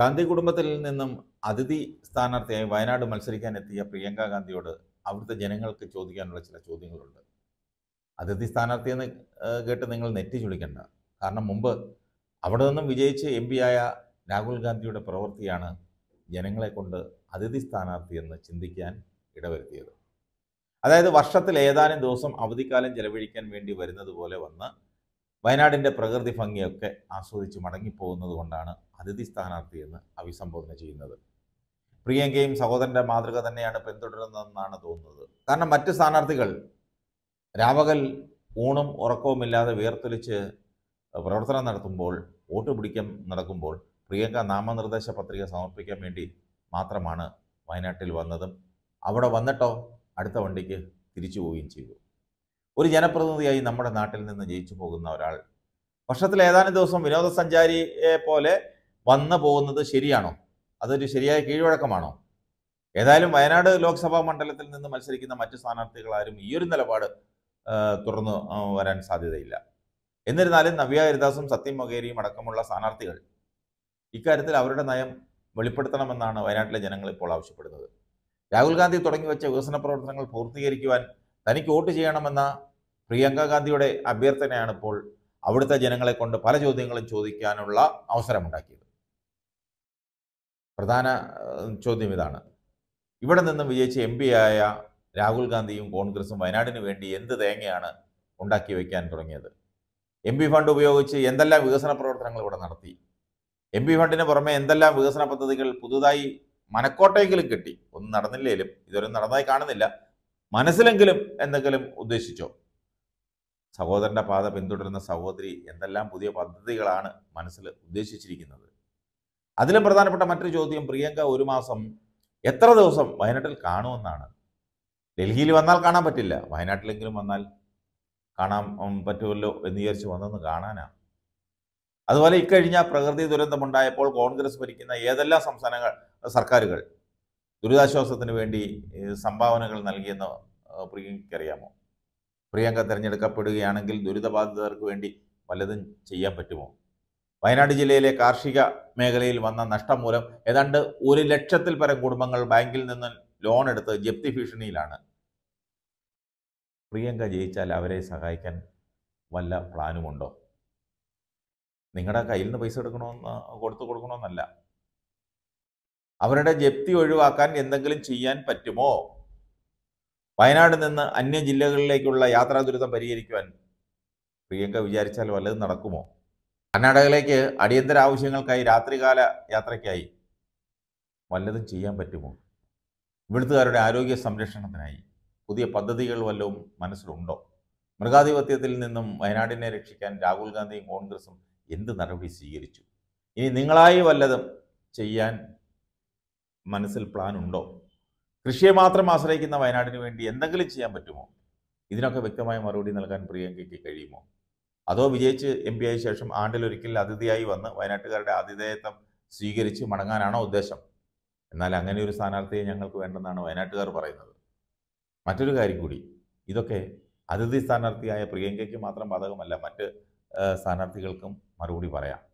ഗാന്ധി കുടുംബത്തിൽ നിന്നും അതിഥി സ്ഥാനാർത്ഥിയായി വയനാട് മത്സരിക്കാൻ എത്തിയ പ്രിയങ്ക ഗാന്ധിയോട് അവിടുത്തെ ജനങ്ങൾക്ക് ചോദിക്കാനുള്ള ചില ചോദ്യങ്ങളുണ്ട് അതിഥി സ്ഥാനാർത്ഥി എന്ന് കേട്ട് നിങ്ങൾ നെറ്റി ചുളിക്കണ്ട കാരണം മുമ്പ് അവിടെ നിന്നും വിജയിച്ച് എം ആയ രാഹുൽ ഗാന്ധിയുടെ പ്രവൃത്തിയാണ് ജനങ്ങളെ കൊണ്ട് അതിഥി സ്ഥാനാർത്ഥി എന്ന് ചിന്തിക്കാൻ ഇടവരുത്തിയത് അതായത് വർഷത്തിൽ ഏതാനും ദിവസം അവധിക്കാലം ചെലവഴിക്കാൻ വേണ്ടി വരുന്നത് പോലെ വന്ന് വയനാടിൻ്റെ പ്രകൃതി ഭംഗിയൊക്കെ ആസ്വദിച്ച് മടങ്ങിപ്പോകുന്നത് കൊണ്ടാണ് അതിഥി സ്ഥാനാർത്ഥിയെന്ന് അഭിസംബോധന ചെയ്യുന്നത് പ്രിയങ്കയും സഹോദരൻ്റെ മാതൃക തന്നെയാണ് പിന്തുടരുന്നതെന്നാണ് തോന്നുന്നത് കാരണം മറ്റ് സ്ഥാനാർത്ഥികൾ രാവകൽ ഊണും ഉറക്കവുമില്ലാതെ വേർത്തൊലിച്ച് പ്രവർത്തനം നടത്തുമ്പോൾ വോട്ട് പിടിക്കാൻ നടക്കുമ്പോൾ പ്രിയങ്ക നാമനിർദ്ദേശ പത്രിക സമർപ്പിക്കാൻ വേണ്ടി മാത്രമാണ് വയനാട്ടിൽ വന്നതും അവിടെ വന്നിട്ടോ അടുത്ത വണ്ടിക്ക് തിരിച്ചു പോവുകയും ചെയ്തു ഒരു ജനപ്രതിനിധിയായി നമ്മുടെ നാട്ടിൽ നിന്ന് ജയിച്ചു പോകുന്ന ഒരാൾ വർഷത്തിൽ ഏതാനും ദിവസം വിനോദസഞ്ചാരിയെ പോലെ വന്നു പോകുന്നത് ശരിയാണോ അതൊരു ശരിയായ കീഴ്വഴക്കമാണോ ഏതായാലും വയനാട് ലോക്സഭാ മണ്ഡലത്തിൽ നിന്ന് മത്സരിക്കുന്ന മറ്റ് സ്ഥാനാർത്ഥികൾ ആരും ഈ ഒരു നിലപാട് തുറന്നു വരാൻ സാധ്യതയില്ല എന്നിരുന്നാലും നവ്യ ഹരിദാസും സത്യം മൊകേരിയും അടക്കമുള്ള സ്ഥാനാർത്ഥികൾ ഇക്കാര്യത്തിൽ അവരുടെ നയം വെളിപ്പെടുത്തണമെന്നാണ് വയനാട്ടിലെ ജനങ്ങൾ ഇപ്പോൾ ആവശ്യപ്പെടുന്നത് രാഹുൽ ഗാന്ധി വെച്ച വികസന പ്രവർത്തനങ്ങൾ പൂർത്തീകരിക്കുവാൻ തനിക്ക് വോട്ട് ചെയ്യണമെന്ന പ്രിയങ്കാഗാന്ധിയുടെ അഭ്യർത്ഥനയാണ് ഇപ്പോൾ അവിടുത്തെ ജനങ്ങളെ കൊണ്ട് പല ചോദ്യങ്ങളും ചോദിക്കാനുള്ള അവസരമുണ്ടാക്കിയത് പ്രധാന ചോദ്യം ഇതാണ് ഇവിടെ നിന്നും വിജയിച്ച എം ആയ രാഹുൽ ഗാന്ധിയും കോൺഗ്രസും വയനാടിന് വേണ്ടി എന്ത് തേങ്ങയാണ് ഉണ്ടാക്കി വയ്ക്കാൻ തുടങ്ങിയത് എം പി ഫണ്ട് ഉപയോഗിച്ച് എന്തെല്ലാം വികസന പ്രവർത്തനങ്ങൾ ഇവിടെ നടത്തി എം പി ഫണ്ടിന് പുറമെ എന്തെല്ലാം വികസന പദ്ധതികൾ പുതുതായി മനക്കോട്ടയെങ്കിലും കിട്ടി ഒന്നും നടന്നില്ലെങ്കിലും ഇതൊന്നും നടന്നതായി കാണുന്നില്ല മനസ്സിലെങ്കിലും എന്തെങ്കിലും ഉദ്ദേശിച്ചോ സഹോദരൻ്റെ പാത പിന്തുടരുന്ന സഹോദരി എന്തെല്ലാം പുതിയ പദ്ധതികളാണ് മനസ്സിൽ ഉദ്ദേശിച്ചിരിക്കുന്നത് അതിലും പ്രധാനപ്പെട്ട മറ്റൊരു ചോദ്യം പ്രിയങ്ക ഒരു മാസം എത്ര ദിവസം വയനാട്ടിൽ കാണുമെന്നാണ് ഡൽഹിയിൽ വന്നാൽ കാണാൻ പറ്റില്ല വയനാട്ടിലെങ്കിലും വന്നാൽ കാണാൻ പറ്റുമല്ലോ എന്ന് വിചാരിച്ച് വന്നെന്ന് കാണാനാണ് അതുപോലെ ഇക്കഴിഞ്ഞ പ്രകൃതി ദുരന്തമുണ്ടായപ്പോൾ കോൺഗ്രസ് ഭരിക്കുന്ന ഏതെല്ലാം സംസ്ഥാനങ്ങൾ സർക്കാരുകൾ ദുരിതാശ്വാസത്തിന് വേണ്ടി സംഭാവനകൾ നൽകിയെന്ന് അറിയാമോ പ്രിയങ്ക തിരഞ്ഞെടുക്കപ്പെടുകയാണെങ്കിൽ ദുരിതബാധിതർക്ക് വേണ്ടി വല്ലതും ചെയ്യാൻ പറ്റുമോ വയനാട് ജില്ലയിലെ കാർഷിക മേഖലയിൽ വന്ന നഷ്ടം മൂലം ഏതാണ്ട് ഒരു ലക്ഷത്തിൽ പരം കുടുംബങ്ങൾ ബാങ്കിൽ നിന്ന് ലോൺ എടുത്ത് ജപ്തി ഭീഷണിയിലാണ് പ്രിയങ്ക ജയിച്ചാൽ അവരെ സഹായിക്കാൻ വല്ല പ്ലാനുമുണ്ടോ നിങ്ങളുടെ കയ്യിൽ നിന്ന് പൈസ എടുക്കണമെന്ന് കൊടുത്തു കൊടുക്കണമെന്നല്ല അവരുടെ ജപ്തി ഒഴിവാക്കാൻ എന്തെങ്കിലും ചെയ്യാൻ പറ്റുമോ വയനാട് നിന്ന് അന്യ ജില്ലകളിലേക്കുള്ള യാത്രാ ദുരിതം പരിഹരിക്കുവാൻ പ്രിയങ്ക വിചാരിച്ചാൽ വല്ലതും നടക്കുമോ കർണാടകയിലേക്ക് അടിയന്തര ആവശ്യങ്ങൾക്കായി രാത്രികാല യാത്രയ്ക്കായി വല്ലതും ചെയ്യാൻ പറ്റുമോ ഇവിടുത്തുകാരുടെ ആരോഗ്യ സംരക്ഷണത്തിനായി പുതിയ പദ്ധതികൾ വല്ലതും മനസ്സിലുണ്ടോ മൃഗാധിപത്യത്തിൽ നിന്നും വയനാടിനെ രക്ഷിക്കാൻ രാഹുൽ ഗാന്ധിയും കോൺഗ്രസും എന്ത് നടപടി സ്വീകരിച്ചു ഇനി നിങ്ങളായി വല്ലതും ചെയ്യാൻ മനസ്സിൽ പ്ലാൻ ഉണ്ടോ കൃഷിയെ മാത്രം ആശ്രയിക്കുന്ന വയനാടിന് വേണ്ടി എന്തെങ്കിലും ചെയ്യാൻ പറ്റുമോ ഇതിനൊക്കെ വ്യക്തമായ മറുപടി നൽകാൻ പ്രിയങ്കയ്ക്ക് കഴിയുമോ അതോ വിജയിച്ച് എം പി ആയി ശേഷം ആണ്ടിലൊരിക്കൽ അതിഥിയായി വന്ന് വയനാട്ടുകാരുടെ ആതിഥേയത്വം സ്വീകരിച്ച് മടങ്ങാനാണോ ഉദ്ദേശം എന്നാൽ അങ്ങനെ ഒരു സ്ഥാനാർത്ഥിയെ ഞങ്ങൾക്ക് വേണ്ടെന്നാണ് വയനാട്ടുകാർ പറയുന്നത് മറ്റൊരു കാര്യം കൂടി ഇതൊക്കെ അതിഥി സ്ഥാനാർത്ഥിയായ പ്രിയങ്കയ്ക്ക് മാത്രം ബാധകമല്ല മറ്റ് സ്ഥാനാർത്ഥികൾക്കും മറുപടി പറയാം